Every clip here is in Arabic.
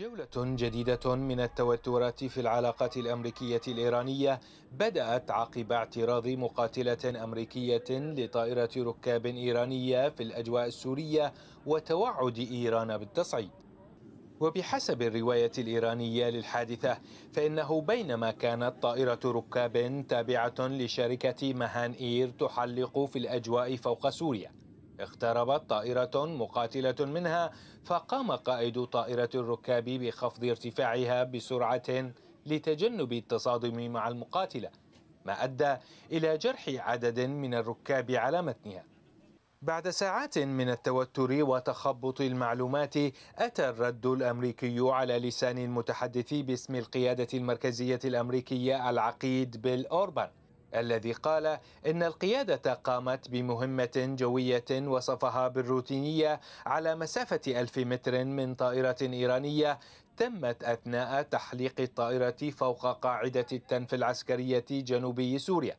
جولة جديدة من التوترات في العلاقات الأمريكية الإيرانية بدأت عقب اعتراض مقاتلة أمريكية لطائرة ركاب إيرانية في الأجواء السورية وتوعد إيران بالتصعيد وبحسب الرواية الإيرانية للحادثة فإنه بينما كانت طائرة ركاب تابعة لشركة مهان إير تحلق في الأجواء فوق سوريا اقتربت طائرة مقاتلة منها فقام قائد طائرة الركاب بخفض ارتفاعها بسرعة لتجنب التصادم مع المقاتلة ما أدى إلى جرح عدد من الركاب على متنها بعد ساعات من التوتر وتخبط المعلومات أتى الرد الأمريكي على لسان المتحدث باسم القيادة المركزية الأمريكية العقيد بيل أوربان الذي قال إن القيادة قامت بمهمة جوية وصفها بالروتينية على مسافة ألف متر من طائرة إيرانية تمت أثناء تحليق الطائرة فوق قاعدة التنف العسكرية جنوبي سوريا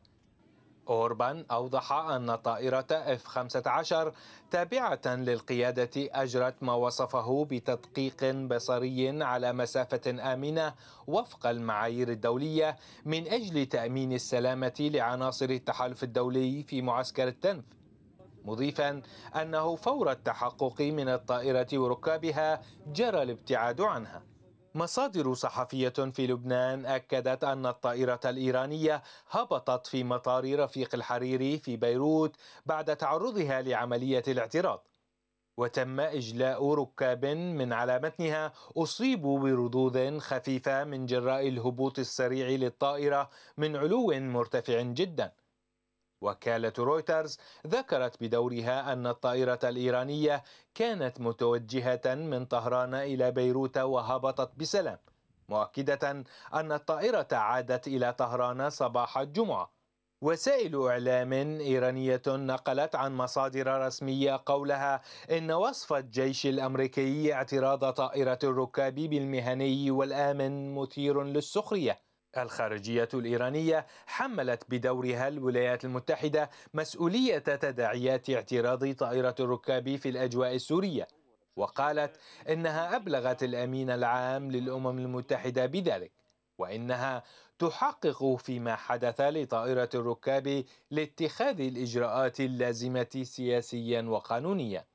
أوربان أوضح أن طائرة F-15 تابعة للقيادة أجرت ما وصفه بتدقيق بصري على مسافة آمنة وفق المعايير الدولية من أجل تأمين السلامة لعناصر التحالف الدولي في معسكر التنف مضيفا أنه فور التحقق من الطائرة وركابها جرى الابتعاد عنها مصادر صحفية في لبنان أكدت أن الطائرة الإيرانية هبطت في مطار رفيق الحريري في بيروت بعد تعرضها لعملية الاعتراض وتم إجلاء ركاب من على متنها أصيبوا بردود خفيفة من جراء الهبوط السريع للطائرة من علو مرتفع جداً وكالة رويترز ذكرت بدورها أن الطائرة الإيرانية كانت متوجهة من طهران إلى بيروت وهبطت بسلام مؤكدة أن الطائرة عادت إلى طهران صباح الجمعة وسائل إعلام إيرانية نقلت عن مصادر رسمية قولها إن وصف الجيش الأمريكي اعتراض طائرة الركاب بالمهني والآمن مثير للسخرية الخارجية الإيرانية حملت بدورها الولايات المتحدة مسؤولية تداعيات اعتراض طائرة الركاب في الأجواء السورية وقالت إنها أبلغت الأمين العام للأمم المتحدة بذلك وإنها تحقق فيما حدث لطائرة الركاب لاتخاذ الإجراءات اللازمة سياسيا وقانونيا